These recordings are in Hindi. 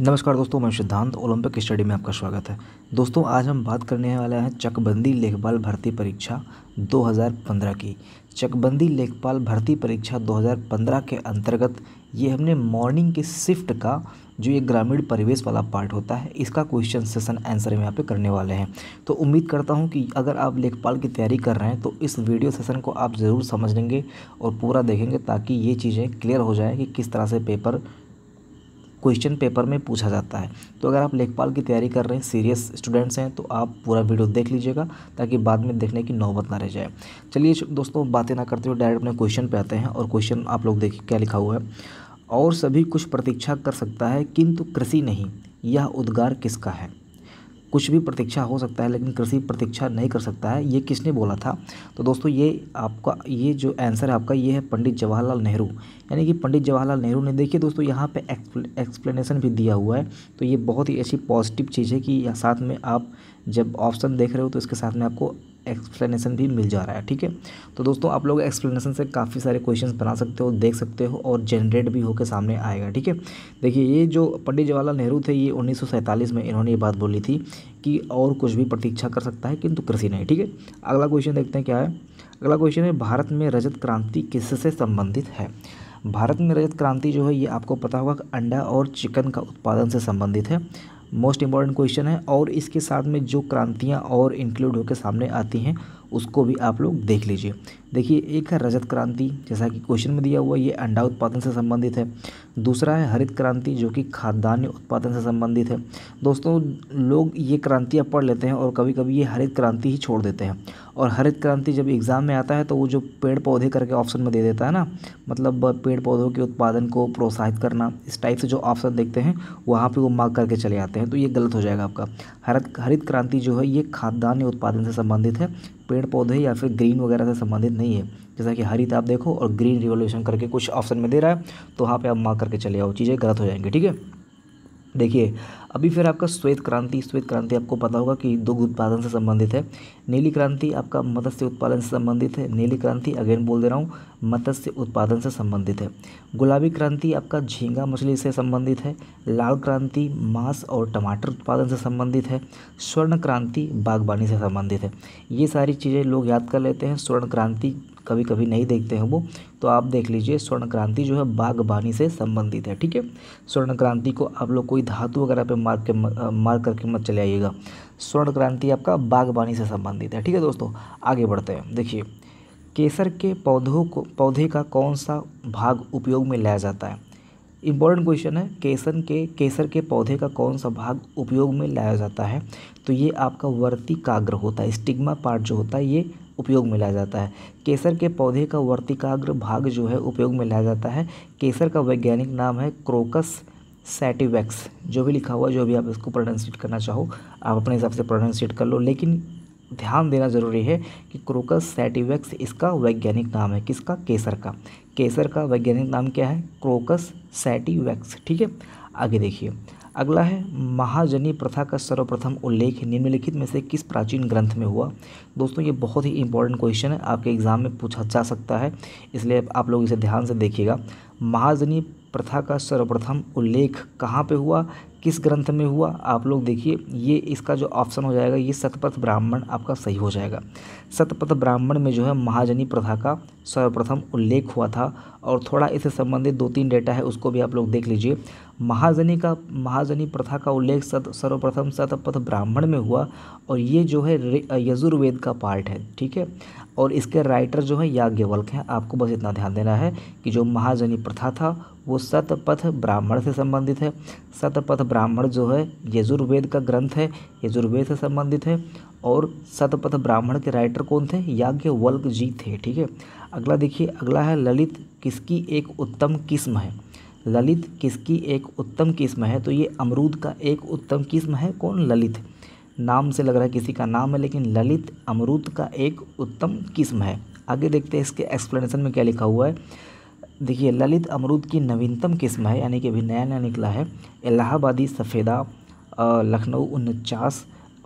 नमस्कार दोस्तों मैं सिद्धांत ओलंपिक स्टडी में आपका स्वागत है दोस्तों आज हम बात करने वाले हैं चकबंदी लेखपाल भर्ती परीक्षा 2015 की चकबंदी लेखपाल भर्ती परीक्षा 2015 के अंतर्गत ये हमने मॉर्निंग के शिफ्ट का जो ये ग्रामीण परिवेश वाला पार्ट होता है इसका क्वेश्चन सेशन आंसर हम यहाँ पे करने वाले हैं तो उम्मीद करता हूँ कि अगर आप लेखपाल की तैयारी कर रहे हैं तो इस वीडियो सेशन को आप ज़रूर समझ लेंगे और पूरा देखेंगे ताकि ये चीज़ें क्लियर हो जाए कि किस तरह से पेपर क्वेश्चन पेपर में पूछा जाता है तो अगर आप लेखपाल की तैयारी कर रहे हैं सीरियस स्टूडेंट्स हैं तो आप पूरा वीडियो देख लीजिएगा ताकि बाद में देखने की नौबत ना रह जाए चलिए दोस्तों बातें ना करते हुए डायरेक्ट अपने क्वेश्चन पे आते हैं और क्वेश्चन आप लोग देखिए क्या लिखा हुआ है और सभी कुछ प्रतीक्षा कर सकता है किंतु कृषि नहीं यह उद्गार किसका है कुछ भी प्रतीक्षा हो सकता है लेकिन कृषि प्रतीक्षा नहीं कर सकता है ये किसने बोला था तो दोस्तों ये आपका ये जो आंसर है आपका ये है पंडित जवाहरलाल नेहरू यानी कि पंडित जवाहरलाल नेहरू ने देखिए दोस्तों यहाँ पे एक्सप्लेनेशन भी दिया हुआ है तो ये बहुत ही ऐसी पॉजिटिव चीज़ है कि साथ में आप जब ऑप्शन देख रहे हो तो इसके साथ में आपको एक्सप्लेनेशन भी मिल जा रहा है ठीक है तो दोस्तों आप लोग एक्सप्लेनेशन से काफ़ी सारे क्वेश्चन बना सकते हो देख सकते हो और जनरेट भी होकर सामने आएगा ठीक है देखिए ये जो पंडित जवाहरलाल नेहरू थे ये उन्नीस में इन्होंने ये बात बोली थी कि और कुछ भी प्रतीक्षा कर सकता है किंतु कृषि नहीं ठीक है अगला क्वेश्चन देखते हैं क्या है अगला क्वेश्चन है भारत में रजत क्रांति किससे संबंधित है भारत में रजत क्रांति जो है ये आपको पता होगा अंडा और चिकन का उत्पादन से संबंधित है मोस्ट इंपॉर्टेंट क्वेश्चन है और इसके साथ में जो क्रांतियाँ और इंक्लूड होकर सामने आती हैं उसको भी आप लोग देख लीजिए देखिए एक है रजत क्रांति जैसा कि क्वेश्चन में दिया हुआ ये अंडा उत्पादन से संबंधित है दूसरा है हरित क्रांति जो कि खाद्यान्न उत्पादन से संबंधित है दोस्तों लोग ये क्रांतियाँ पढ़ लेते हैं और कभी कभी ये हरित क्रांति ही छोड़ देते हैं और हरित क्रांति जब एग्ज़ाम में आता है तो वो जो पेड़ पौधे करके ऑप्शन में दे देता है ना मतलब पेड़ पौधों के उत्पादन को प्रोत्साहित करना इस टाइप से जो ऑप्शन देखते हैं वहाँ पर वो मार्क करके चले आते हैं तो ये गलत हो जाएगा आपका हरित हरित क्रांति जो है ये खाद्यान्न उत्पादन से संबंधित है पेड़ पौधे या फिर ग्रीन वगैरह से संबंधित नहीं है जैसा कि हरित आप देखो और ग्रीन रिवोल्यूशन करके कुछ ऑप्शन में दे रहा है तो वहाँ पर आप मार्क करके चले आओ चीज़ें गलत हो जाएंगी ठीक है देखिए अभी फिर आपका श्वेत क्रांति श्वेत क्रांति आपको पता होगा कि दुग्ध उत्पादन से संबंधित है नीली क्रांति आपका मत्स्य उत्पादन से संबंधित है नीली क्रांति अगेन बोल दे रहा हूँ मत्स्य उत्पादन से संबंधित है गुलाबी क्रांति आपका झींगा मछली से संबंधित है लाल क्रांति मांस और टमाटर उत्पादन से संबंधित है स्वर्ण क्रांति बागवानी से संबंधित है ये सारी चीज़ें लोग याद कर लेते हैं स्वर्ण क्रांति कभी कभी नहीं देखते हैं वो तो आप देख लीजिए स्वर्ण क्रांति जो है बागबानी से संबंधित है ठीक है स्वर्ण क्रांति को आप लोग कोई धातु वगैरह पे मार के मार करके मत चले आइएगा स्वर्ण क्रांति आपका बागबानी से संबंधित है ठीक है दोस्तों आगे बढ़ते हैं देखिए केसर के पौधों को पौधे का कौन सा भाग उपयोग में लाया जाता है इम्पॉर्टेंट क्वेश्चन है केसर के केसर के पौधे का कौन सा भाग उपयोग में लाया जाता है तो ये आपका वर्तिकाग्र होता है स्टिग्मा पार्ट जो होता है ये उपयोग में लाया जाता है केसर के पौधे का वर्तिकाग्र भाग जो है उपयोग में लाया जाता है केसर का वैज्ञानिक नाम है क्रोकस सैटिवैक्स जो भी लिखा हुआ जो भी आप इसको प्रोनाउंसिएट करना चाहो आप अपने हिसाब से प्रोनाउंसिएट कर लो लेकिन ध्यान देना ज़रूरी है कि क्रोकस सैटिवैक्स इसका वैज्ञानिक नाम है किसका केसर का केसर का वैज्ञानिक नाम क्या है क्रोकस सैटिवैक्स ठीक है आगे देखिए अगला है महाजनी प्रथा का सर्वप्रथम उल्लेख निम्नलिखित में से किस प्राचीन ग्रंथ में हुआ दोस्तों ये बहुत ही इंपॉर्टेंट क्वेश्चन है आपके एग्ज़ाम में पूछा जा सकता है इसलिए आप लोग इसे ध्यान से देखिएगा महाजनी प्रथा का सर्वप्रथम उल्लेख कहाँ पे हुआ किस ग्रंथ में हुआ आप लोग देखिए ये इसका जो ऑप्शन हो जाएगा ये सतपथ ब्राह्मण आपका सही हो जाएगा सतपथ ब्राह्मण में जो है महाजनी प्रथा का सर्वप्रथम उल्लेख हुआ था और थोड़ा इससे संबंधित दो तीन डेटा है उसको भी आप लोग देख लीजिए महाजनी का महाजनी प्रथा का उल्लेख सत सर्वप्रथम सतपथ ब्राह्मण में हुआ और ये जो है यजुर्वेद का पार्ट है ठीक है और इसके राइटर जो है याज्ञवल्क हैं आपको बस इतना ध्यान देना है कि जो महाजनी प्रथा था वो सतपथ ब्राह्मण से संबंधित है सतपथ ब्राह्मण जो है यजुर्वेद का ग्रंथ है यजुर्वेद से संबंधित है और सतपथ ब्राह्मण के राइटर कौन थे याज्ञ वल्क जी थे ठीक है अगला देखिए अगला है ललित किसकी एक उत्तम किस्म है ललित किसकी एक उत्तम किस्म है तो ये अमरूद का एक उत्तम किस्म है कौन ललित नाम से लग रहा है किसी का नाम है लेकिन ललित अमरूद का एक उत्तम किस्म है आगे देखते हैं इसके एक्सप्लेनेशन में क्या लिखा हुआ है देखिए ललित अमरूद की नवीनतम किस्म है यानी कि अभी नया नया निकला है इलाहाबादी सफ़ेदा लखनऊ उनचास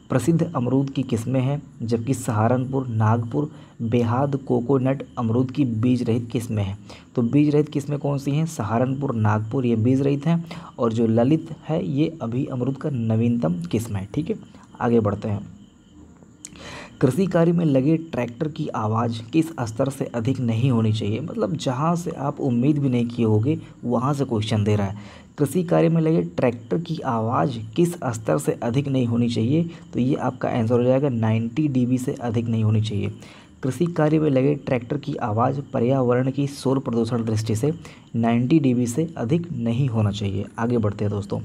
प्रसिद्ध अमरूद की किस्में हैं जबकि सहारनपुर नागपुर बेहाद कोकोनट अमरूद की बीज रहित किस्में हैं तो बीज रहित किस्में कौन सी हैं सहारनपुर नागपुर ये बीज रहित हैं और जो ललित है ये अभी अमरूद का नवीनतम किस्म है ठीक है आगे बढ़ते हैं कृषि कार्य में लगे ट्रैक्टर की आवाज़ किस स्तर से अधिक नहीं होनी चाहिए मतलब जहाँ से आप उम्मीद भी नहीं किए होगे वहाँ से क्वेश्चन दे रहा है कृषि कार्य में लगे ट्रैक्टर की आवाज़ किस स्तर से अधिक नहीं होनी चाहिए तो ये आपका आंसर हो जाएगा 90 डीबी से अधिक नहीं होनी चाहिए कृषि कार्य में लगे ट्रैक्टर की आवाज़ पर्यावरण की शोर प्रदूषण दृष्टि से 90 डीबी से अधिक नहीं होना चाहिए आगे बढ़ते हैं दोस्तों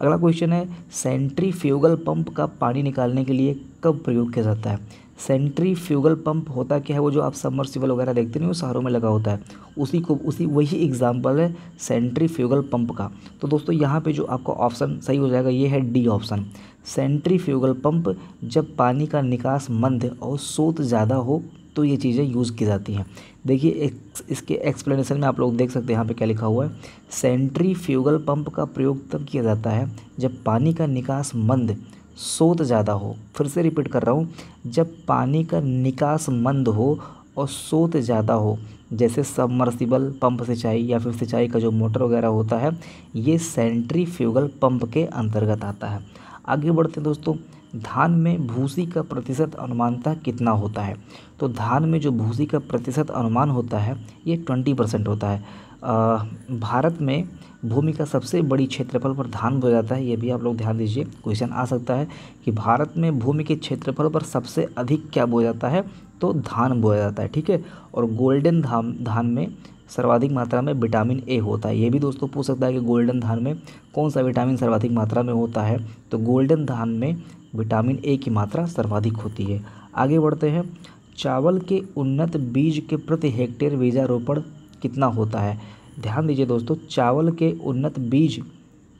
अगला क्वेश्चन है सेंट्रीफ्यूगल पंप का पानी निकालने के लिए कब प्रयोग किया जाता है सेंट्री फ्यूगल पंप होता क्या है वो जो आप सबमर्सिबल वगैरह देखते नहीं वो शहरों में लगा होता है उसी को उसी वही एग्जाम्पल है सेंट्री फ्यूगल पंप का तो दोस्तों यहाँ पे जो आपका ऑप्शन सही हो जाएगा ये है D option centrifugal pump जब पानी का निकास मंद और सोत ज़्यादा हो तो ये चीज़ें यूज़ की जाती हैं देखिए इसके एक्सप्लेनेशन में आप लोग देख सकते हैं यहाँ पे क्या लिखा हुआ है सेंट्री फ्यूगल पंप का प्रयोग तब किया जाता है जब पानी का निकास मंद सोत ज़्यादा हो फिर से रिपीट कर रहा हूँ जब पानी का निकास मंद हो और सोत ज़्यादा हो जैसे सबमर्सिबल पंप सिंचाई या फिर सिंचाई का जो मोटर वगैरह होता है ये सेंट्री फ्यूगल पंप के अंतर्गत आता है आगे बढ़ते हैं दोस्तों धान में भूसी का प्रतिशत अनुमानता कितना होता है तो धान में जो भूसी का प्रतिशत अनुमान होता है ये ट्वेंटी परसेंट होता है आ, भारत में भूमि का सबसे बड़ी क्षेत्रफल पर धान बोया जाता है ये भी आप लोग ध्यान दीजिए क्वेश्चन आ सकता है कि भारत में भूमि के क्षेत्रफल पर सबसे अधिक क्या बोया जाता है तो धान बोया जाता है ठीक है और गोल्डन धाम धान में सर्वाधिक मात्रा में विटामिन ए होता है ये भी दोस्तों पूछ सकता है कि गोल्डन धान में कौन सा विटामिन सर्वाधिक मात्रा में होता है तो गोल्डन धान में विटामिन ए की मात्रा सर्वाधिक होती है आगे बढ़ते हैं चावल के उन्नत बीज के प्रति हेक्टेयर बीजारोपण कितना होता है ध्यान दीजिए दोस्तों चावल के उन्नत बीज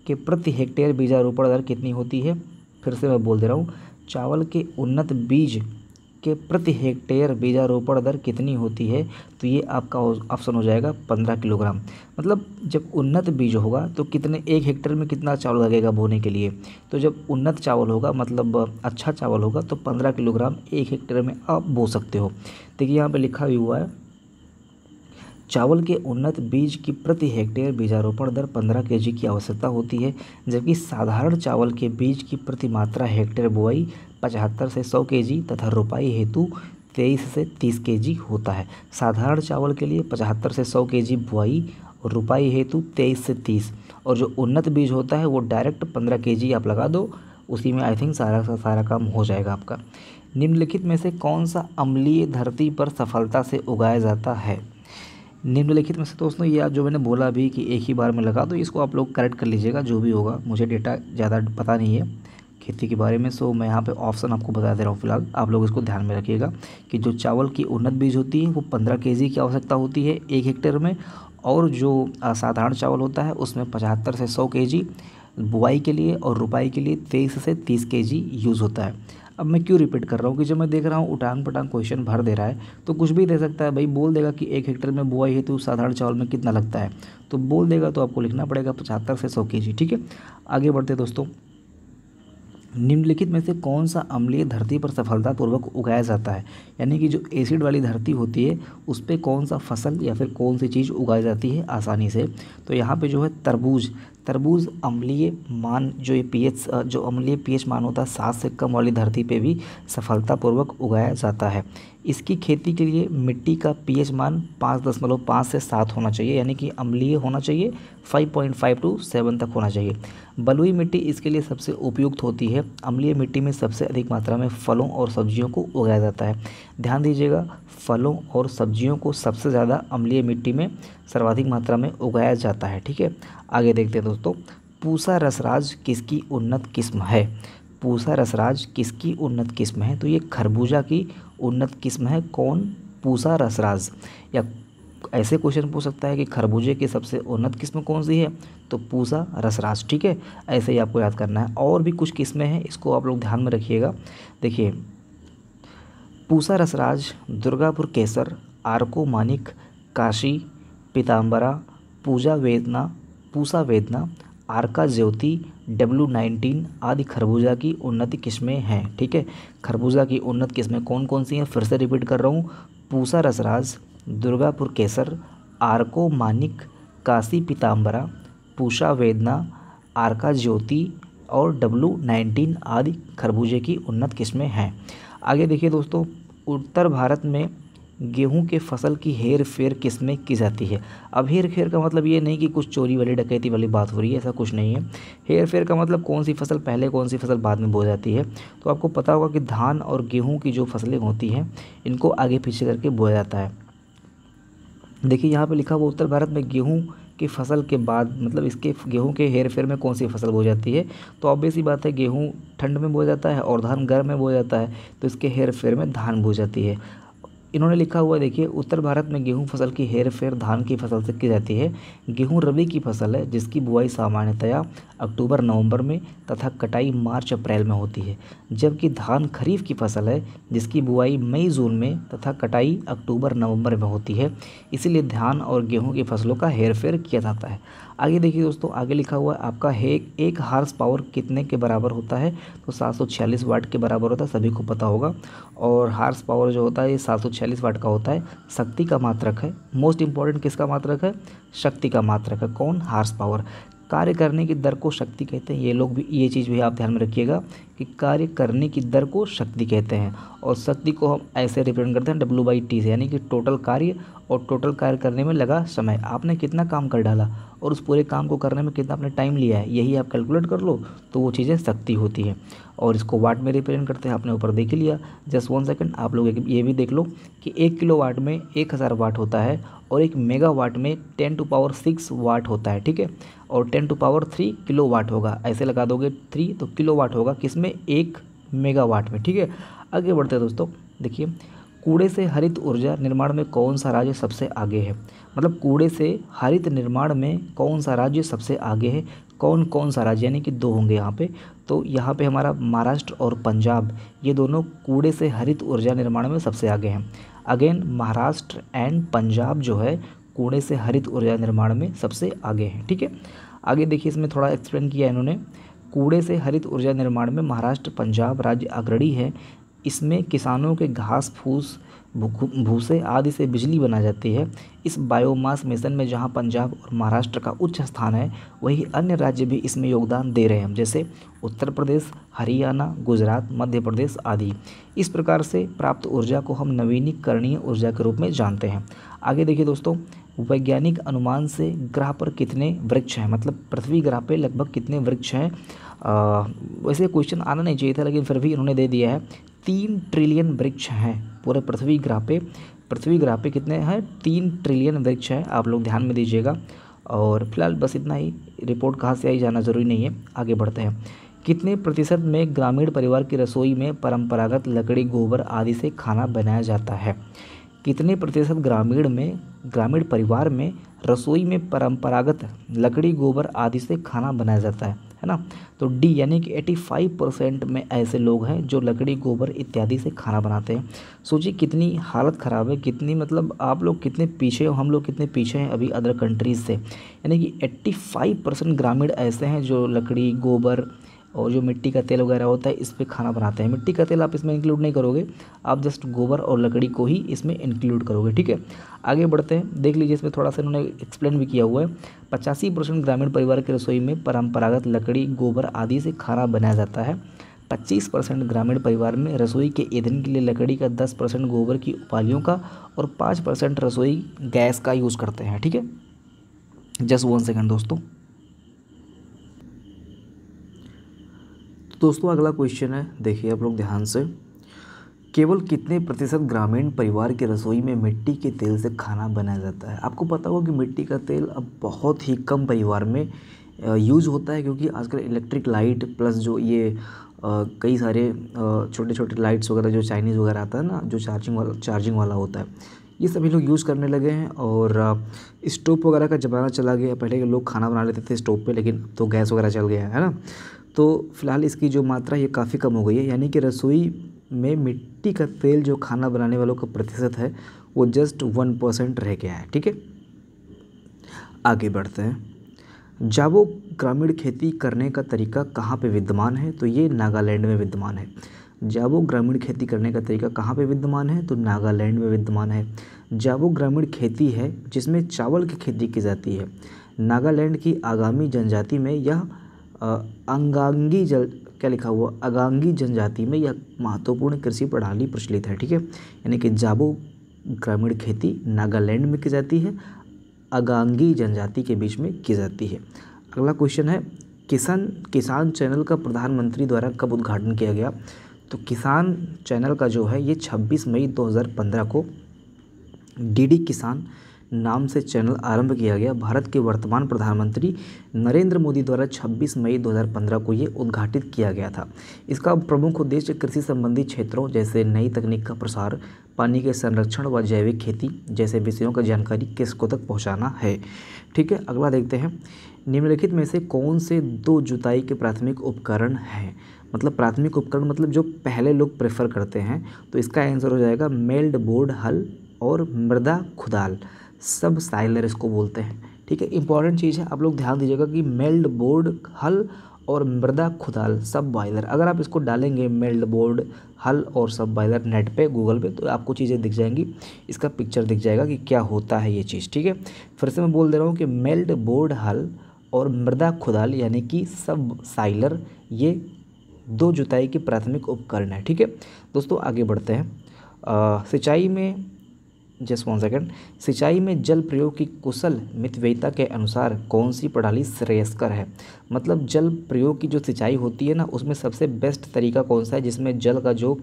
के प्रति हेक्टेयर बीजारोपण दर कितनी होती है फिर से मैं बोल दे रहा हूँ चावल के उन्नत बीज के प्रति हेक्टेयर बीजारोपण दर कितनी होती है तो ये आपका ऑप्शन हो जाएगा पंद्रह किलोग्राम मतलब जब उन्नत बीज होगा तो कितने एक हेक्टेयर में कितना चावल लगेगा बोने के लिए तो जब उन्नत चावल होगा मतलब अच्छा चावल होगा तो पंद्रह किलोग्राम एक हेक्टेयर में आप बो सकते हो देखिए यहाँ पर लिखा भी हुआ है चावल के उन्नत बीज की प्रति हेक्टेयर बीजारोपण दर 15 के की आवश्यकता होती है जबकि साधारण चावल के बीज की प्रति मात्रा हेक्टेयर बुआई पचहत्तर से 100 के तथा रोपाई हेतु तेईस से तीस के होता है साधारण चावल के लिए पचहत्तर से सौ के बुआई और रुपाई हेतु तेईस से तीस और जो उन्नत बीज होता है वो डायरेक्ट पंद्रह के आप लगा दो उसी में आई थिंक सारा सा सारा काम हो जाएगा आपका निम्नलिखित में से कौन सा अम्लीय धरती पर सफलता से उगाया जाता है निम्नलिखित में से दोस्तों ये जो मैंने बोला अभी कि एक ही बार में लगा तो इसको आप लोग करेक्ट कर लीजिएगा जो भी होगा मुझे डेटा ज़्यादा पता नहीं है खेती के बारे में सो मैं यहाँ पे ऑप्शन आपको बता दे रहा हूँ फिलहाल आप लोग इसको ध्यान में रखिएगा कि जो चावल की उन्नत बीज होती है वो पंद्रह के की आवश्यकता होती है एक हेक्टेयर में और जो साधारण चावल होता है उसमें पचहत्तर से सौ के बुआई के लिए और रुपाई के लिए तेईस से तीस के यूज़ होता है अब मैं क्यों रिपीट कर रहा हूँ कि जब मैं देख रहा हूँ उटांग पटांग क्वेश्चन भर दे रहा है तो कुछ भी दे सकता है भाई बोल देगा कि एक हेक्टर में बुआई है तो साधारण चावल में कितना लगता है तो बोल देगा तो आपको लिखना पड़ेगा पचहत्तर से सौ के ठीक है आगे बढ़ते दोस्तों निम्नलिखित में से कौन सा अम्लीय धरती पर सफलतापूर्वक उगाया जाता है यानी कि जो एसिड वाली धरती होती है उस पर कौन सा फसल या फिर कौन सी चीज़ उगाई जाती है आसानी से तो यहाँ पे जो है तरबूज तरबूज अम्लीय मान जो ये पीएच जो अम्लीय पीएच मान होता है सात से कम वाली धरती पे भी सफलतापूर्वक उगाया जाता है इसकी खेती के लिए मिट्टी का पीएच मान पाँच दशमलव पाँच से सात होना चाहिए यानी कि अम्लीय होना चाहिए five point five two seven तक होना चाहिए बलुई मिट्टी इसके लिए सबसे उपयुक्त होती है अम्लीय मिट्टी में सबसे अधिक मात्रा में फलों और सब्जियों को उगाया जाता है ध्यान दीजिएगा फलों और सब्जियों को सबसे ज़्यादा अम्लीय मिट्टी में सर्वाधिक मात्रा में उगाया जाता है ठीक है आगे देखते हैं दोस्तों पूसा रसराज किसकी उन्नत किस्म है पूसा रसराज किसकी उन्नत किस्म है तो ये खरबूजा की उन्नत किस्म है कौन पूसा रसराज या ऐसे क्वेश्चन पूछ सकता है कि खरबूजे की सबसे उन्नत किस्म कौन सी है तो पूसा रसराज ठीक है ऐसे ही आपको याद करना है और भी कुछ किस्में हैं इसको आप लोग ध्यान में रखिएगा देखिए पूसा रसराज दुर्गापुर केसर आरको मानिक काशी पीताम्बरा पूजा वेदना पूसा वेदना आरका ज्योति डब्ल्यू नाइनटीन आदि खरबूजा की उन्नत किस्में हैं ठीक है खरबूजा की उन्नत किस्में कौन कौन सी हैं फिर से रिपीट कर रहा हूँ पूसा रसराज दुर्गापुर केसर आरको मानिक काशी पीताम्बरा पूषा वेदना आरका ज्योति और डब्लू नाइनटीन आदि खरबूजे की उन्नत किस्में हैं आगे देखिए दोस्तों उत्तर भारत में गेहूं के फसल की हेर फेर किस में की जाती है अब हेर फेर का मतलब ये नहीं कि कुछ चोरी वाली डकैती वाली बात हो रही है ऐसा कुछ नहीं है हेर फेर का मतलब कौन सी फसल पहले कौन सी फसल बाद में बो जाती है तो आपको पता होगा कि धान और गेहूँ की जो फसलें होती हैं इनको आगे पीछे करके बोया जाता है देखिए यहाँ पर लिखा हुआ उत्तर भारत में गेहूँ की फसल के बाद मतलब इसके गेहूँ के हेर फेर में कौन सी फसल बो जाती है तो अब ही बात है गेहूँ ठंड में बो जाता है और धान गर्म में बो जाता है तो इसके हेर फेर में धान बो जाती है इन्होंने लिखा हुआ देखिए उत्तर भारत में गेहूं फसल की हेर फेर धान की फसल से की जाती है गेहूं रबी की फसल है जिसकी बुआई सामान्यतया अक्टूबर नवंबर में तथा कटाई मार्च अप्रैल में होती है जबकि धान खरीफ की फसल है जिसकी बुआई मई जून में तथा कटाई अक्टूबर नवंबर में होती है इसीलिए धान और गेहूँ की फसलों का हेर फेर किया जाता है आगे देखिए दोस्तों आगे लिखा हुआ है आपका हे एक हार्स पावर कितने के बराबर होता है तो सात वाट के बराबर होता है सभी को पता होगा और हार्स पावर जो होता है ये सात छियालीस वाट का होता है शक्ति का मात्रक है मोस्ट इंपॉर्टेंट किसका मात्रक है शक्ति का मात्रक है कौन हार्स पावर कार्य करने की दर को शक्ति कहते हैं ये लोग भी ये चीज़ भी आप ध्यान में रखिएगा कि कार्य करने की दर को शक्ति कहते हैं और शक्ति को हम ऐसे रिप्रेजेंट करते हैं डब्ल्यू बाई टी से यानी कि टोटल कार्य और टोटल कार्य करने में लगा समय आपने कितना काम कर डाला और उस पूरे काम को करने में कितना आपने टाइम लिया है यही आप कैलकुलेट कर लो तो वो चीज़ें शक्ति होती है और इसको वाट में रिप्रेजेंट करते हैं आपने ऊपर देख लिया जस्ट वन सेकेंड आप लोग ये भी देख लो कि एक किलो वाट में एक हज़ार वाट होता है और एक मेगा वाट में ten to power six watt होता है ठीक है और ten to power three kilowatt होगा ऐसे लगा दोगे थ्री तो किलो वाट होगा किसमें एक मेगा वाट में ठीक है आगे बढ़ते हैं दोस्तों देखिए कूड़े से हरित ऊर्जा निर्माण में कौन सा राज्य सबसे आगे है मतलब कूड़े से हरित निर्माण में कौन सा राज्य सबसे आगे है कौन कौन सा राज्य यानी कि दो होंगे यहाँ पे तो यहाँ पे हमारा महाराष्ट्र और पंजाब ये दोनों कूड़े से हरित ऊर्जा निर्माण में सबसे आगे हैं अगेन महाराष्ट्र एंड पंजाब जो है कूड़े से हरित ऊर्जा निर्माण में सबसे आगे हैं ठीक है आगे देखिए इसमें थोड़ा एक्सप्लेन किया इन्होंने कूड़े से हरित ऊर्जा निर्माण में महाराष्ट्र पंजाब राज्य अग्रणी है इसमें किसानों के घास फूस भूसे आदि से बिजली बनाई जाती है इस बायोमास मिशन में जहां पंजाब और महाराष्ट्र का उच्च स्थान है वही अन्य राज्य भी इसमें योगदान दे रहे हैं जैसे उत्तर प्रदेश हरियाणा गुजरात मध्य प्रदेश आदि इस प्रकार से प्राप्त ऊर्जा को हम नवीनीकरणीय ऊर्जा के रूप में जानते हैं आगे देखिए दोस्तों वैज्ञानिक अनुमान से ग्रह पर कितने वृक्ष हैं मतलब पृथ्वी ग्रह पर लगभग कितने वृक्ष हैं वैसे क्वेश्चन आना नहीं चाहिए था लेकिन फिर भी इन्होंने दे दिया है तीन ट्रिलियन वृक्ष हैं पूरे पृथ्वी ग्रह पे पृथ्वी ग्रह पे कितने हैं तीन ट्रिलियन वृक्ष हैं आप लोग ध्यान में दीजिएगा और फिलहाल बस इतना ही रिपोर्ट कहाँ से आई जाना ज़रूरी नहीं है आगे बढ़ते हैं कितने प्रतिशत में ग्रामीण परिवार की रसोई में परंपरागत लकड़ी गोबर आदि से खाना बनाया जाता है कितने प्रतिशत ग्रामीण में ग्रामीण परिवार में रसोई में परंपरागत लकड़ी गोबर आदि से खाना बनाया जाता है है ना तो डी यानी कि 85 परसेंट में ऐसे लोग हैं जो लकड़ी गोबर इत्यादि से खाना बनाते हैं सोचिए कितनी हालत ख़राब है कितनी मतलब आप लोग कितने पीछे हो हम लोग कितने पीछे हैं अभी अदर कंट्रीज़ से यानी कि 85 परसेंट ग्रामीण ऐसे हैं जो लकड़ी गोबर और जो मिट्टी का तेल वगैरह होता है इस पर खाना बनाते हैं मिट्टी का तेल आप इसमें इंक्लूड नहीं करोगे आप जस्ट गोबर और लकड़ी को ही इसमें इंक्लूड करोगे ठीक है आगे बढ़ते हैं देख लीजिए इसमें थोड़ा सा इन्होंने एक्सप्लेन भी किया हुआ है पचासी परसेंट ग्रामीण परिवार की रसोई में परंपरागत लकड़ी गोबर आदि से खाना बनाया जाता है पच्चीस परसेंट ग्रामीण परिवार में रसोई के ईंधन के लिए लकड़ी का दस परसेंट गोबर की उपालियों का और पाँच परसेंट रसोई गैस का यूज़ करते हैं ठीक है जस्ट वन सेकेंड दोस्तों दोस्तों अगला क्वेश्चन है देखिए आप लोग ध्यान से केवल कितने प्रतिशत ग्रामीण परिवार के रसोई में मिट्टी के तेल से खाना बनाया जाता है आपको पता होगा कि मिट्टी का तेल अब बहुत ही कम परिवार में यूज होता है क्योंकि आजकल इलेक्ट्रिक लाइट प्लस जो ये कई सारे छोटे छोटे लाइट्स वगैरह जो चाइनीज़ वगैरह आता है ना जो चार्जिंग वाला चार्जिंग वाला होता है ये सभी लोग यूज़ करने लगे हैं और स्टोव वगैरह का ज़माना चला गया पहले के लोग खाना बना लेते थे स्टोव पे लेकिन तो गैस वगैरह चल गया है ना तो फ़िलहाल इसकी जो मात्रा ये काफ़ी कम हो गई है यानी कि रसोई में मिट्टी का तेल जो खाना बनाने वालों का प्रतिशत है वो जस्ट वन परसेंट रह गया है ठीक है आगे बढ़ते हैं जावो ग्रामीण खेती करने का तरीका कहाँ पे विद्यमान है तो ये नागालैंड में विद्यमान है जावो ग्रामीण खेती करने का तरीका कहाँ पे विद्यमान है तो नागालैंड में विद्यमान है जावो ग्रामीण खेती है जिसमें चावल की खेती की जाती है नागालैंड की आगामी जनजाति में यह अंगांगी जल क्या लिखा हुआ अगांगी जनजाति में यह महत्वपूर्ण कृषि प्रणाली प्रचलित है ठीक है यानी कि जाबो ग्रामीण खेती नागालैंड में की जाती है अगांगी जनजाति के बीच में की जाती है अगला क्वेश्चन है किसान किसान चैनल का प्रधानमंत्री द्वारा कब उद्घाटन किया गया तो किसान चैनल का जो है ये 26 मई 2015 को डीडी किसान नाम से चैनल आरंभ किया गया भारत के वर्तमान प्रधानमंत्री नरेंद्र मोदी द्वारा 26 मई 2015 को ये उद्घाटित किया गया था इसका प्रमुख उद्देश्य कृषि संबंधी क्षेत्रों जैसे नई तकनीक का प्रसार पानी के संरक्षण व जैविक खेती जैसे विषयों का जानकारी किसको तक पहुँचाना है ठीक है अगला देखते हैं निम्नलिखित में से कौन से दो जुताई के प्राथमिक उपकरण हैं मतलब प्राथमिक उपकरण मतलब जो पहले लोग प्रेफर करते हैं तो इसका आंसर हो जाएगा मेल्ड बोर्ड हल और मृदा खुदाल सब साइलर इसको बोलते हैं ठीक है इंपॉर्टेंट चीज़ है आप लोग ध्यान दीजिएगा कि मेल्ड बोर्ड हल और मृदा खुदाल सब बॉयलर अगर आप इसको डालेंगे मेल्ड बोर्ड हल और सब बॉयलर नेट पे गूगल पे तो आपको चीज़ें दिख जाएंगी इसका पिक्चर दिख जाएगा कि क्या होता है ये चीज़ ठीक है फिर से मैं बोल दे रहा हूँ कि मेल्ड बोर्ड हल और मृदा खुदाल यानी कि सब साइलर ये दो जुताई के प्राथमिक उपकरण है ठीक है दोस्तों आगे बढ़ते हैं सिंचाई में जस्ट वन सेकेंड सिंचाई में जल प्रयोग की कुशल मितव्ययता के अनुसार कौन सी प्रणाली श्रेयस्कर है मतलब जल प्रयोग की जो सिंचाई होती है ना उसमें सबसे बेस्ट तरीका कौन सा है जिसमें जल का जो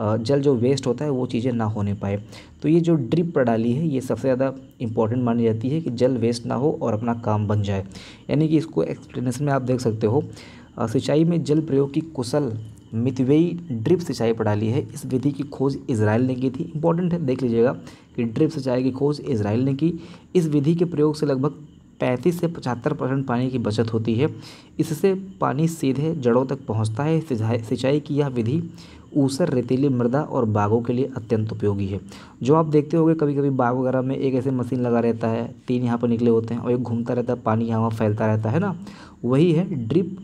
जल जो वेस्ट होता है वो चीज़ें ना होने पाए तो ये जो ड्रिप प्रणाली है ये सबसे ज़्यादा इंपॉर्टेंट मानी जाती है कि जल वेस्ट ना हो और अपना काम बन जाए यानी कि इसको एक्सप्लेनेशन में आप देख सकते हो सिंचाई में जल प्रयोग की कुशल मितवेई ड्रिप सिंचाई प्रणाली है इस विधि की खोज इसराइल ने की थी इंपॉर्टेंट है देख लीजिएगा कि ड्रिप सिंचाई की खोज इसराइल ने की इस विधि के प्रयोग से लगभग पैंतीस से पचहत्तर परसेंट पानी की बचत होती है इससे पानी सीधे जड़ों तक पहुंचता है सिंचाई की यह विधि ऊसर रेतीली मृदा और बागों के लिए अत्यंत उपयोगी है जो आप देखते होंगे कभी कभी बाग वगैरह में एक ऐसे मशीन लगा रहता है तीन यहाँ पर निकले होते हैं और एक घूमता रहता है पानी यहाँ वहाँ फैलता रहता है ना वही है ड्रिप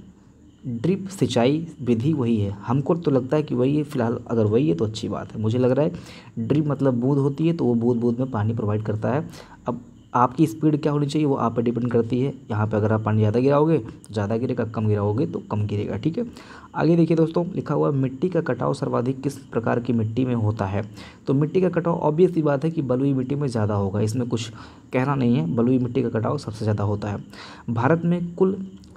ड्रिप सिंचाई विधि वही है हमको तो लगता है कि वही है फिलहाल अगर वही है तो अच्छी बात है मुझे लग रहा है ड्रिप मतलब बूंद होती है तो वो बूंद बूंद में पानी प्रोवाइड करता है अब आपकी स्पीड क्या होनी चाहिए वो आप पर डिपेंड करती है यहाँ पे अगर आप पानी ज़्यादा गिराओगे तो ज़्यादा गिरेगा कम गिराओगे तो कम गिरेगा ठीक है आगे देखिए दोस्तों लिखा हुआ मिट्टी का कटाव सर्वाधिक किस प्रकार की मिट्टी में होता है तो मिट्टी का कटाव ऑब्वियस ही बात है कि बलुई मिट्टी में ज़्यादा होगा इसमें कुछ कहना नहीं है बलुई मिट्टी का कटाव सबसे ज़्यादा होता है भारत में कुल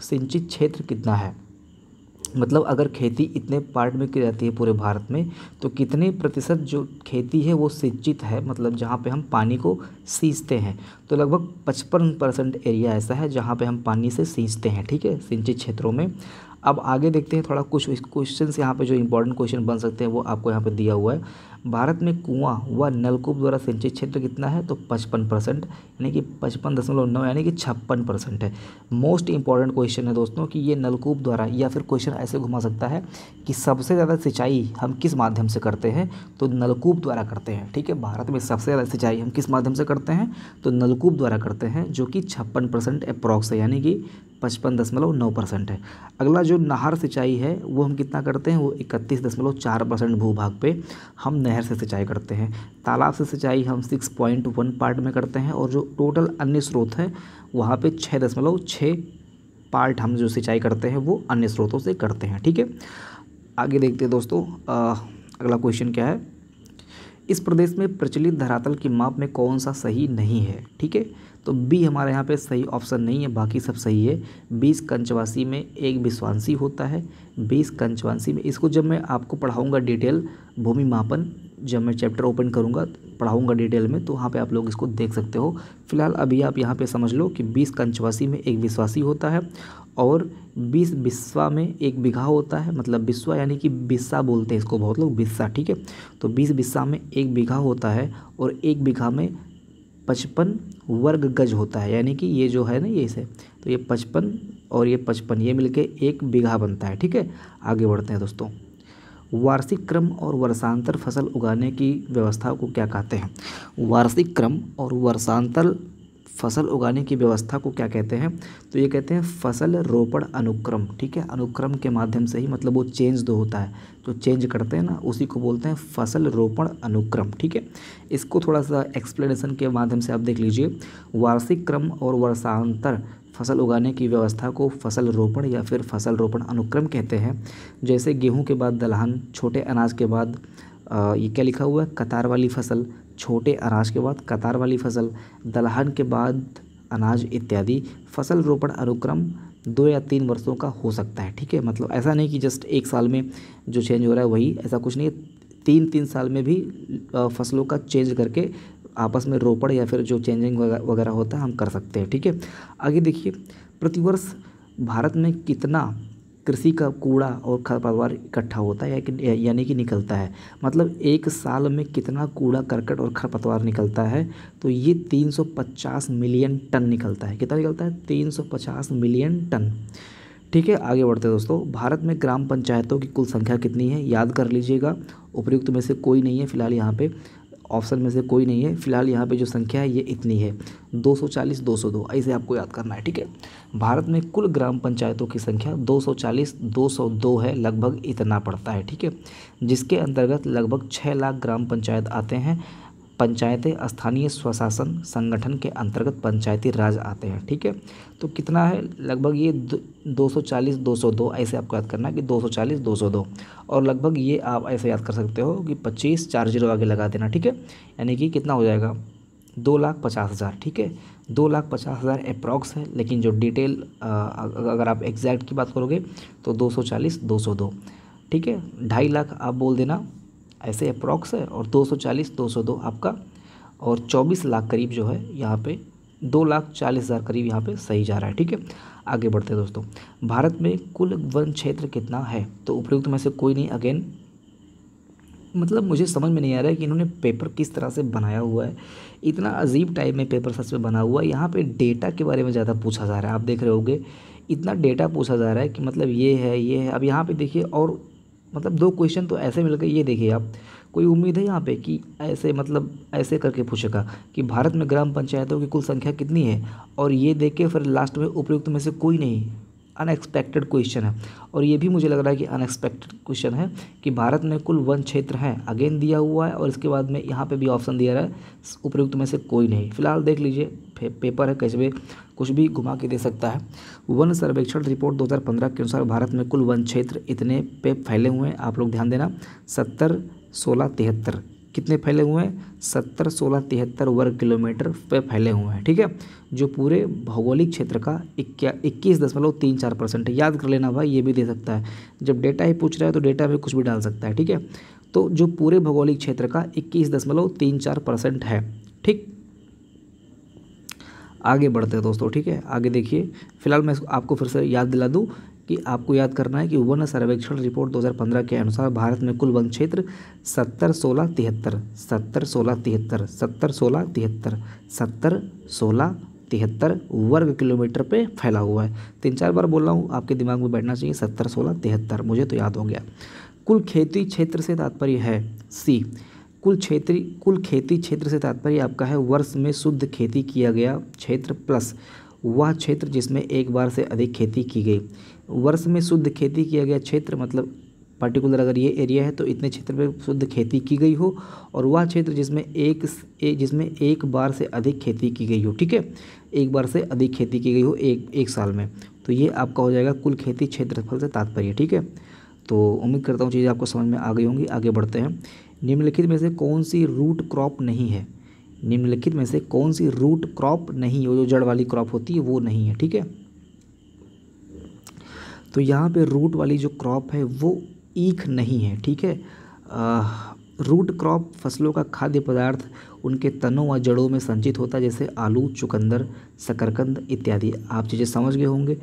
सिंचित क्षेत्र कितना है मतलब अगर खेती इतने पार्ट में की जाती है पूरे भारत में तो कितने प्रतिशत जो खेती है वो सिंचित है मतलब जहाँ पे हम पानी को सींचते हैं तो लगभग पचपन परसेंट एरिया ऐसा है जहाँ पे हम पानी से सींचते हैं ठीक है सिंचित क्षेत्रों में अब आगे देखते हैं थोड़ा कुछ क्वेश्चन यहाँ पे जो इंपॉर्टेंट क्वेश्चन बन सकते हैं वो आपको यहाँ पे दिया हुआ है भारत में कुआं व नलकूप द्वारा सिंचित क्षेत्र कितना है तो पचपन परसेंट यानी कि पचपन दशमलव नौ यानी कि छप्पन परसेंट है मोस्ट इंपॉर्टेंट क्वेश्चन है दोस्तों कि ये नलकूप द्वारा या फिर क्वेश्चन ऐसे घुमा सकता है कि सबसे ज़्यादा सिंचाई हम किस माध्यम से करते हैं तो नलकूप द्वारा करते हैं ठीक है भारत में सबसे ज़्यादा सिंचाई हम किस माध्यम से करते हैं तो नलकूप द्वारा करते हैं जो कि छप्पन परसेंट अप्रॉक्स है यानी कि पचपन दशमलव नौ परसेंट है अगला जो नहर सिंचाई है वो हम कितना करते हैं वो इकतीस दशमलव चार परसेंट भूभाग पे हम नहर से सिंचाई करते हैं तालाब से सिंचाई हम सिक्स पॉइंट वन पार्ट में करते हैं और जो टोटल अन्य स्रोत है वहाँ पे छः दशमलव छः पार्ट हम जो सिंचाई करते हैं वो अन्य स्रोतों से करते हैं ठीक है आगे देखते हैं दोस्तों आ, अगला क्वेश्चन क्या है इस प्रदेश में प्रचलित धरातल की माप में कौन सा सही नहीं है ठीक है तो बी हमारे यहाँ पे सही ऑप्शन नहीं है बाकी सब सही है बीस कंचवासी में एक विश्वांसी होता है बीस कंचवासी में इसको जब मैं आपको पढ़ाऊँगा डिटेल भूमि मापन जब मैं चैप्टर ओपन करूँगा पढ़ाऊँगा डिटेल में तो वहाँ पर आप लोग इसको देख सकते हो फिलहाल अभी आप यहाँ पर समझ लो कि बीस कंचवासी में एक विश्वासी होता है और बीस बिस्वा में एक बिघा होता है मतलब बिस्वा यानी कि बिस्सा बोलते हैं इसको बहुत लोग बिस्सा ठीक है तो बीस बिस्सा में एक बिघा होता है और एक बिघा में पचपन वर्ग गज होता है यानी कि ये जो है ना ये इसे तो ये पचपन और ये पचपन ये मिलके एक बीघा बनता है ठीक है आगे बढ़ते हैं दोस्तों वार्षिक क्रम और वर्षांतर फसल उगाने की व्यवस्था को क्या कहते हैं वार्षिक क्रम और वर्षांतर फसल उगाने की व्यवस्था को क्या कहते हैं तो ये कहते हैं फसल रोपण अनुक्रम ठीक है अनुक्रम के माध्यम से ही मतलब वो चेंज दो होता है जो चेंज करते हैं ना उसी को बोलते हैं फसल रोपण अनुक्रम ठीक है इसको थोड़ा सा एक्सप्लेनेशन के माध्यम से आप देख लीजिए वार्षिक क्रम और वर्षांतर फसल उगाने की व्यवस्था को फसल रोपण या फिर फसल रोपण अनुक्रम कहते हैं जैसे गेहूं के बाद दलहन छोटे अनाज के बाद आ, ये क्या लिखा हुआ है कतार वाली फसल छोटे अनाज के बाद कतार वाली फसल दलहन के बाद अनाज इत्यादि फसल रोपण अनुक्रम दो या तीन वर्षों का हो सकता है ठीक है मतलब ऐसा नहीं कि जस्ट एक साल में जो चेंज हो रहा है वही ऐसा कुछ नहीं है तीन तीन साल में भी फसलों का चेंज करके आपस में रोपड़ या फिर जो चेंजिंग वगैरह होता है हम कर सकते हैं ठीक है आगे देखिए प्रतिवर्ष भारत में कितना कृषि का कूड़ा और खरपतवार इकट्ठा होता है या यानी कि निकलता है मतलब एक साल में कितना कूड़ा करकट और खरपतवार निकलता है तो ये 350 मिलियन टन निकलता है कितना निकलता है 350 मिलियन टन ठीक है आगे बढ़ते हैं दोस्तों भारत में ग्राम पंचायतों की कुल संख्या कितनी है याद कर लीजिएगा उपयुक्त में से कोई नहीं है फिलहाल यहाँ पे ऑप्शन में से कोई नहीं है फिलहाल यहाँ पे जो संख्या है ये इतनी है 240 202 ऐसे आपको याद करना है ठीक है भारत में कुल ग्राम पंचायतों की संख्या 240 202 है लगभग इतना पड़ता है ठीक है जिसके अंतर्गत लगभग छः लाख ग्राम पंचायत आते हैं पंचायतें स्थानीय स्वशासन संगठन के अंतर्गत पंचायती राज आते हैं ठीक है तो कितना है लगभग ये दो सौ चालीस दो सौ दो ऐसे आपको याद करना है कि दो सौ चालीस दो सौ दो और लगभग ये आप ऐसे याद कर सकते हो कि पच्चीस चार जीरो आगे लगा देना ठीक है यानी कि कितना हो जाएगा दो लाख पचास हज़ार ठीक है दो लाख पचास हज़ार अप्रॉक्स है लेकिन जो डिटेल अगर आप एग्जैक्ट की बात करोगे तो दो सौ चालीस दो सौ दो ठीक है ढाई लाख आप बोल देना ऐसे अप्रॉक्स है और 240 202 आपका और 24 लाख करीब जो है यहाँ पे दो लाख चालीस हज़ार करीब यहाँ पे सही जा रहा है ठीक है आगे बढ़ते हैं दोस्तों भारत में कुल वन क्षेत्र कितना है तो उपयुक्त में से कोई नहीं अगेन मतलब मुझे समझ में नहीं आ रहा है कि इन्होंने पेपर किस तरह से बनाया हुआ है इतना अजीब टाइप में पेपर सच में बना हुआ है यहाँ पे डेटा के बारे में ज़्यादा पूछा जा रहा है आप देख रहे होगे इतना डेटा पूछा जा रहा है कि मतलब ये है ये है अब यहाँ पे देखिए और मतलब दो क्वेश्चन तो ऐसे मिल गए ये देखिए आप कोई उम्मीद है यहाँ पे कि ऐसे मतलब ऐसे करके पूछेगा कि भारत में ग्राम पंचायतों की कुल संख्या कितनी है और ये देख के फिर लास्ट में उपयुक्त में से कोई नहीं अनएक्सपेक्टेड क्वेश्चन है और ये भी मुझे लग रहा है कि अनएक्सपेक्टेड क्वेश्चन है कि भारत में कुल वन क्षेत्र हैं अगेन दिया हुआ है और इसके बाद में यहाँ पे भी ऑप्शन दिया रहा है उपयुक्त में से कोई नहीं फिलहाल देख लीजिए पेपर है कैसे कुछ भी घुमा के दे सकता है वन सर्वेक्षण रिपोर्ट 2015 के अनुसार भारत में कुल वन क्षेत्र इतने पे फैले हुए हैं आप लोग ध्यान देना सत्तर सोलह तिहत्तर कितने फैले हुए हैं सत्तर सोलह तिहत्तर वर्ग किलोमीटर पे फैले हुए हैं ठीक है जो पूरे भौगोलिक क्षेत्र का इक्या इक्कीस दशमलव तीन चार परसेंट याद कर लेना भाई ये भी दे सकता है जब डेटा ही पूछ रहा है तो डेटा में कुछ भी डाल सकता है ठीक है तो जो पूरे भौगोलिक क्षेत्र का इक्कीस दशमलव तीन चार परसेंट है ठीक आगे बढ़ते हैं दोस्तों ठीक है आगे देखिए फिलहाल मैं आपको फिर से याद दिला दूँ कि आपको याद करना है कि वन सर्वेक्षण रिपोर्ट 2015 के अनुसार भारत में कुल वन क्षेत्र सत्तर सोलह तिहत्तर सत्तर सोलह तिहत्तर सत्तर सोलह तिहत्तर सत्तर सोलह तिहत्तर वर्ग किलोमीटर पे फैला हुआ है तीन चार बार बोल रहा हूँ आपके दिमाग में बैठना चाहिए सत्तर सोलह तिहत्तर मुझे तो याद हो गया कुल खेती क्षेत्र से तात्पर्य है सी कुल क्षेत्रीय कुल खेती क्षेत्र से तात्पर्य आपका है वर्ष में शुद्ध खेती किया गया क्षेत्र प्लस वह क्षेत्र जिसमें एक बार से अधिक खेती की गई वर्ष में शुद्ध खेती किया गया क्षेत्र मतलब पर्टिकुलर अगर ये एरिया है तो इतने क्षेत्र में शुद्ध खेती की गई हो और वह क्षेत्र जिसमें एक ए, जिसमें एक बार से अधिक खेती की गई हो ठीक है एक बार से अधिक खेती की गई हो एक एक साल में तो ये आपका हो जाएगा कुल खेती क्षेत्रफल से तात्पर्य ठीक है तो उम्मीद करता हूँ चीज़ आपको समझ में आ गई होंगी आगे बढ़ते हैं निम्नलिखित में से कौन सी रूट क्रॉप नहीं है निम्नलिखित में से कौन सी रूट क्रॉप नहीं है जो जड़ वाली क्रॉप होती है वो नहीं है ठीक है तो यहाँ पे रूट वाली जो क्रॉप है वो ईख नहीं है ठीक है रूट क्रॉप फसलों का खाद्य पदार्थ उनके तनों व जड़ों में संचित होता है जैसे आलू चुकंदर शकरकंद इत्यादि आप चीज़ें समझ गए होंगे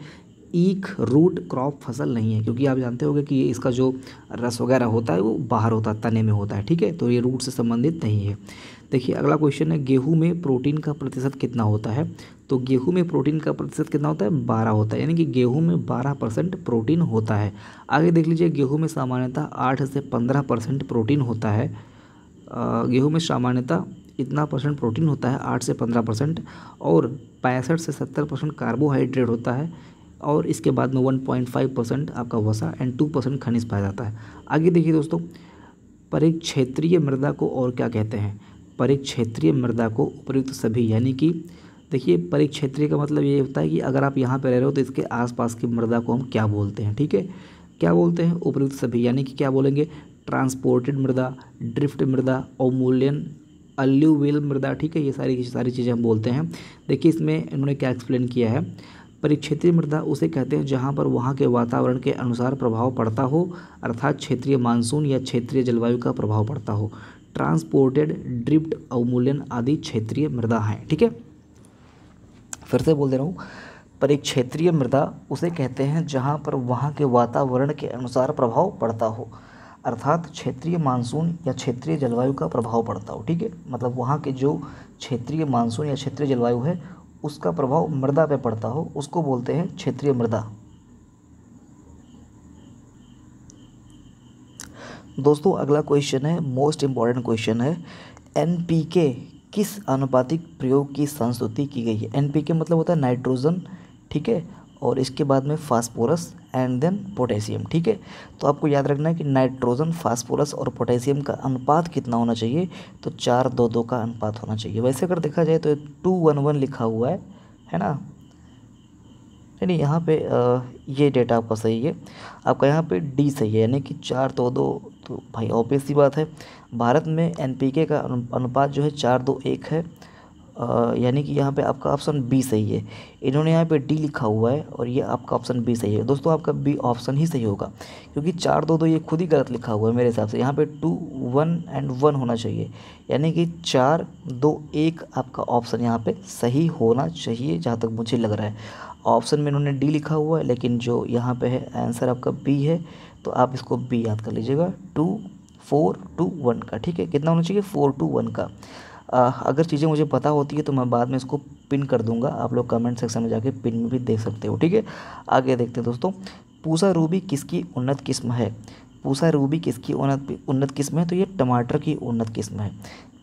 ईख रूट क्रॉप फसल नहीं है क्योंकि आप जानते होंगे कि ये इसका जो रस वगैरह होता है वो बाहर होता है तने में होता है ठीक है तो ये रूट से संबंधित नहीं है देखिए अगला क्वेश्चन है गेहूं में प्रोटीन का प्रतिशत कितना होता है तो गेहूं में प्रोटीन का प्रतिशत कितना होता है बारह होता है यानी कि गेहूँ में बारह परसेंट प्रोटीन होता है आगे देख लीजिए गेहूँ में सामान्यतः आठ से पंद्रह परसेंट प्रोटीन होता है गेहूँ में सामान्यतः इतना परसेंट प्रोटीन होता है आठ से पंद्रह परसेंट और पैंसठ से सत्तर परसेंट कार्बोहाइड्रेट होता है और इसके बाद में 1.5 परसेंट आपका वसा एंड 2 परसेंट खनिज पाया जाता है आगे देखिए दोस्तों परिक्षेत्रीय मृदा को और क्या कहते हैं परिक्षेत्रीय मृदा को उपयुक्त सभी यानी कि देखिए परिक्षेत्रीय का मतलब ये होता है कि अगर आप यहाँ पर रह रहे हो तो इसके आसपास की मृदा को हम क्या बोलते हैं ठीक है क्या बोलते हैं उपयुक्त सभी यानी कि क्या बोलेंगे ट्रांसपोर्टेड मृदा ड्रिफ्ट मृदा अवमूल्यन अल्यूवेल मृदा ठीक है ये सारी सारी चीज़ें हम बोलते हैं देखिए इसमें इन्होंने क्या एक्सप्लेन किया है परिक्षेत्रीय मृदा उसे कहते हैं जहाँ पर वहाँ के वातावरण के अनुसार प्रभाव पड़ता हो अर्थात क्षेत्रीय मानसून या क्षेत्रीय जलवायु का प्रभाव पड़ता हो ट्रांसपोर्टेड ड्रिप्ट अवमूल्यन आदि क्षेत्रीय मृदा हैं ठीक है फिर से बोल दे रहा हूँ परिक्षेत्रीय मृदा उसे कहते हैं जहाँ पर वहाँ के वातावरण के अनुसार प्रभाव पड़ता हो अर्थात क्षेत्रीय मानसून या क्षेत्रीय जलवायु का प्रभाव पड़ता हो ठीक है मतलब वहाँ के जो क्षेत्रीय मानसून या क्षेत्रीय जलवायु है उसका प्रभाव मृदा पे पड़ता हो उसको बोलते हैं क्षेत्रीय मृदा दोस्तों अगला क्वेश्चन है मोस्ट इम्पॉर्टेंट क्वेश्चन है एनपीके किस आनुपातिक प्रयोग की संस्तुति की गई है एनपीके मतलब होता है नाइट्रोजन ठीक है और इसके बाद में फास्फोरस एंड देन पोटेशियम ठीक है तो आपको याद रखना है कि नाइट्रोजन फास्फोरस और पोटेशियम का अनुपात कितना होना चाहिए तो चार दो दो का अनुपात होना चाहिए वैसे अगर देखा जाए तो टू वन वन लिखा हुआ है है ना नहीं यहाँ पे ये डेटा आपका सही है आपका यहाँ पे डी सही है यानी कि चार दो दो तो भाई ऑब्वियस बात है भारत में एन का अनुपात जो है चार दो एक है यानी कि यहाँ पे आपका ऑप्शन बी सही है इन्होंने यहाँ पे डी लिखा हुआ है और ये आपका ऑप्शन बी सही है दोस्तों आपका बी ऑप्शन ही सही होगा क्योंकि चार दो दो ये खुद ही गलत लिखा हुआ है मेरे हिसाब से यहाँ पे टू वन एंड वन होना चाहिए यानी कि चार दो एक आपका ऑप्शन यहाँ पे सही होना चाहिए जहाँ तक मुझे लग रहा है ऑप्शन में इन्होंने डी लिखा हुआ है लेकिन जो यहाँ पर है आंसर आपका बी है तो आप इसको बी याद कर लीजिएगा टू फोर टू वन का ठीक है कितना होना चाहिए फोर टू वन का अगर चीज़ें मुझे पता होती है तो मैं बाद में इसको पिन कर दूंगा आप लोग कमेंट सेक्शन में जाके पिन भी देख सकते हो ठीक है आगे देखते हैं दोस्तों पूसा रूबी किसकी उन्नत किस्म है पूसा रूबी किसकी उन्नत उन्नत किस्म है तो ये टमाटर की उन्नत किस्म है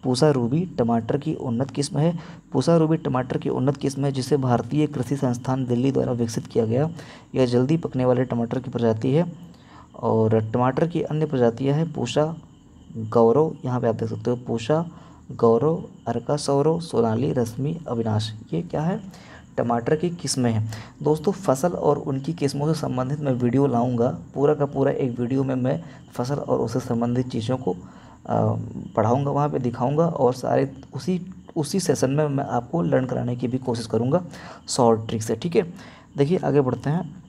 पूसा रूबी टमाटर की उन्नत किस्म है पूसा रूबी टमाटर की उन्नत किस्म है जिसे भारतीय कृषि संस्थान दिल्ली द्वारा विकसित किया गया यह जल्दी पकने वाले टमाटर की प्रजाति है और टमाटर की अन्य प्रजातियां हैं पूषा गौरव यहाँ पे आप देख सकते हो पूषा गौरव अर्का सौरव सोनाली रश्मि अविनाश ये क्या है टमाटर की किस्में हैं दोस्तों फसल और उनकी किस्मों से संबंधित मैं वीडियो लाऊंगा पूरा का पूरा एक वीडियो में मैं फसल और उससे संबंधित चीज़ों को पढ़ाऊंगा वहाँ पे दिखाऊंगा और सारे उसी उसी सेशन में मैं आपको लर्न कराने की भी कोशिश करूँगा शॉर्ट ट्रिक से ठीक है देखिए आगे बढ़ते हैं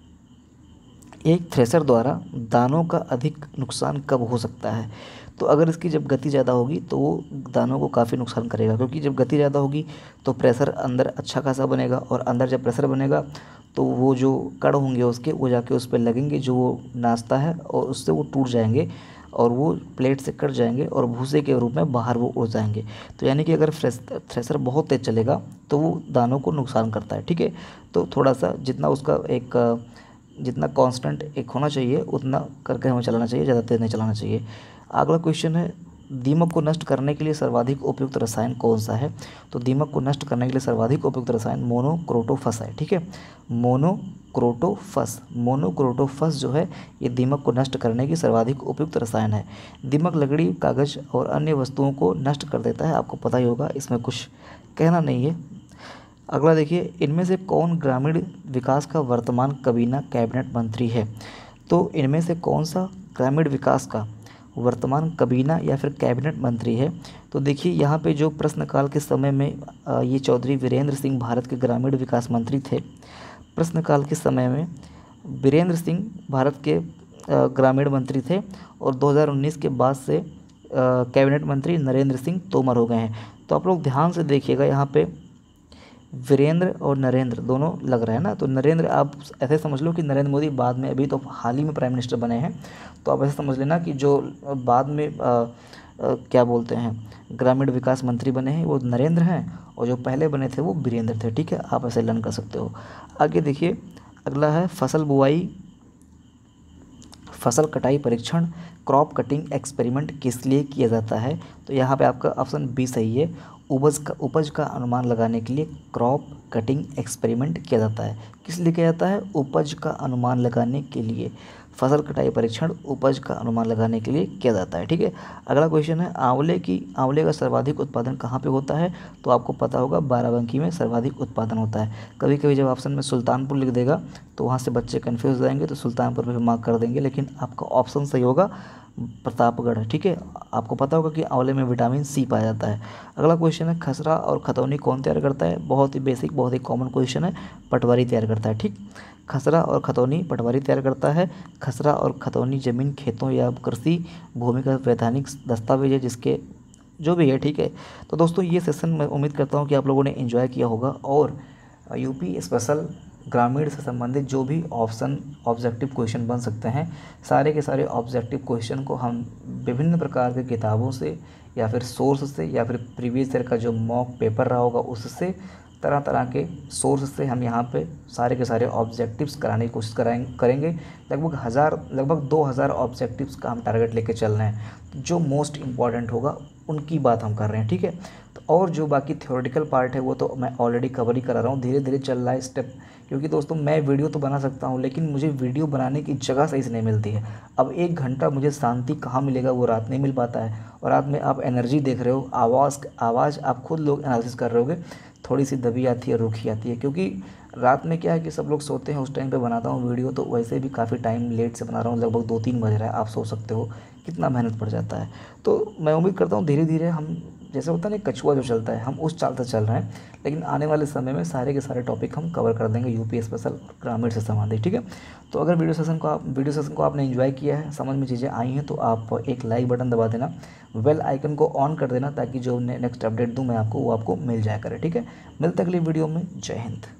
एक थ्रेसर द्वारा दानों का अधिक नुकसान कब हो सकता है तो अगर इसकी जब गति ज़्यादा होगी तो वो दानों को काफ़ी नुकसान करेगा क्योंकि जब गति ज़्यादा होगी तो प्रेशर अंदर अच्छा खासा बनेगा और अंदर जब प्रेशर बनेगा तो वो जो कड़ होंगे उसके वो जाके उस पर लगेंगे जो वो नाश्ता है और उससे वो टूट जाएंगे और वो प्लेट से कट जाएंगे और भूसे के रूप में बाहर वो उड़ जाएंगे तो यानी कि अगर थ्रेसर बहुत तेज़ चलेगा तो वो दानों को नुकसान करता है ठीक है तो थोड़ा सा जितना उसका एक जितना कांस्टेंट एक होना चाहिए उतना करके हमें चलाना चाहिए ज़्यादा तेज़ नहीं चलाना चाहिए अगला क्वेश्चन है दीमक को नष्ट करने के लिए सर्वाधिक उपयुक्त रसायन कौन सा है तो दीमक को नष्ट करने के लिए सर्वाधिक उपयुक्त रसायन मोनोक्रोटोफस है ठीक है मोनोक्रोटोफस मोनोक्रोटोफस जो है ये दीमक को नष्ट करने की सर्वाधिक उपयुक्त रसायन है दीमक लकड़ी कागज और अन्य वस्तुओं को नष्ट कर देता है आपको पता ही होगा इसमें कुछ कहना नहीं है अगला देखिए इनमें से कौन ग्रामीण विकास का वर्तमान कबीना कैबिनेट मंत्री है तो इनमें से कौन सा ग्रामीण विकास का वर्तमान कबीना या फिर कैबिनेट मंत्री है तो देखिए यहाँ पे जो प्रश्नकाल के समय में ये चौधरी वीरेंद्र सिंह भारत के ग्रामीण विकास मंत्री थे प्रश्नकाल के समय में वीरेंद्र सिंह भारत के ग्रामीण मंत्री थे और 2019 के बाद से कैबिनेट मंत्री नरेंद्र सिंह तोमर हो गए हैं तो आप लोग ध्यान से देखिएगा यहाँ पर वीरेंद्र और नरेंद्र दोनों लग रहे हैं ना तो नरेंद्र आप ऐसे समझ लो कि नरेंद्र मोदी बाद में अभी तो हाल ही में प्राइम मिनिस्टर बने हैं तो आप ऐसे समझ लेना कि जो बाद में आ, आ, क्या बोलते हैं ग्रामीण विकास मंत्री बने हैं वो नरेंद्र हैं और जो पहले बने थे वो वीरेंद्र थे ठीक है आप ऐसे लर्न कर सकते हो आगे देखिए अगला है फसल बुआई फसल कटाई परीक्षण क्रॉप कटिंग एक्सपेरिमेंट किस लिए किया जाता है तो यहाँ पे आपका ऑप्शन बी सही है उपज का उपज का अनुमान लगाने के लिए क्रॉप कटिंग एक्सपेरिमेंट किया जाता है किस लिए किया जाता है उपज का अनुमान लगाने के लिए फसल कटाई परीक्षण उपज का अनुमान लगाने के लिए किया जाता है ठीक है अगला क्वेश्चन है आंवले की आंवले का सर्वाधिक उत्पादन कहाँ पे होता है तो आपको पता होगा बाराबंकी में सर्वाधिक उत्पादन होता है कभी कभी जब ऑप्शन में सुल्तानपुर लिख देगा तो वहाँ से बच्चे कन्फ्यूज हो जाएंगे तो सुल्तानपुर पर मार्क कर देंगे लेकिन आपका ऑप्शन सही होगा प्रतापगढ़ है ठीक है आपको पता होगा कि आंवले में विटामिन सी पाया जाता है अगला क्वेश्चन है खसरा और खतौनी कौन तैयार करता है बहुत ही बेसिक बहुत ही कॉमन क्वेश्चन है पटवारी तैयार करता है ठीक खसरा और खतौनी पटवारी तैयार करता है खसरा और खतौनी जमीन खेतों या कृषि भूमि का वैधानिक दस्तावेज है जिसके जो भी है ठीक है तो दोस्तों ये सेशन मैं उम्मीद करता हूँ कि आप लोगों ने इन्जॉय किया होगा और यूपी स्पेशल ग्रामीण से संबंधित जो भी ऑप्शन ऑब्जेक्टिव क्वेश्चन बन सकते हैं सारे के सारे ऑब्जेक्टिव क्वेश्चन को हम विभिन्न प्रकार के किताबों से या फिर सोर्स से या फिर प्रीवियस ईयर का जो मॉक पेपर रहा होगा उससे तरह तरह के सोर्स से हम यहाँ पे सारे के सारे ऑब्जेक्टिव्स कराने की कोशिश कराएंगे करेंगे लगभग हज़ार लगभग दो हज़ार ऑब्जेक्टिव्स का हम टारगेट लेके चल रहे हैं जो मोस्ट इम्पॉर्टेंट होगा उनकी बात हम कर रहे हैं ठीक है तो और जो बाकी थ्योरेटिकल पार्ट है वो तो मैं ऑलरेडी कवर ही करा रहा हूँ धीरे धीरे चल रहा है स्टेप क्योंकि दोस्तों मैं वीडियो तो बना सकता हूँ लेकिन मुझे वीडियो बनाने की जगह सही से नहीं मिलती है अब एक घंटा मुझे शांति कहाँ मिलेगा वो रात नहीं मिल पाता है और रात में आप एनर्जी देख रहे हो आवाज़ आवाज़ आप खुद लोग एनालिसिस कर रहे होगे थोड़ी सी दबी आती है रूखी आती है क्योंकि रात में क्या है कि सब लोग सोते हैं उस टाइम पे बनाता हूँ वीडियो तो वैसे भी काफ़ी टाइम लेट से बना रहा हूँ लगभग दो तीन बज रहा है आप सो सकते हो कितना मेहनत पड़ जाता है तो मैं उम्मीद करता हूँ धीरे धीरे हम जैसे होता है ना कछुआ जो चलता है हम उस चाल से चल रहे हैं लेकिन आने वाले समय में सारे के सारे टॉपिक हम कवर कर देंगे यूपी स्पेशल और ग्रामीण से संबंधित ठीक है तो अगर वीडियो सेशन को आप वीडियो सेशन को आपने इन्जॉय किया है समझ में चीज़ें आई हैं तो आप एक लाइक बटन दबा देना वेल आइकन को ऑन कर देना ताकि जो नेक्स्ट अपडेट दूँ मैं आपको वो आपको मिल जाया करे ठीक है मिलते अगली वीडियो में जय हिंद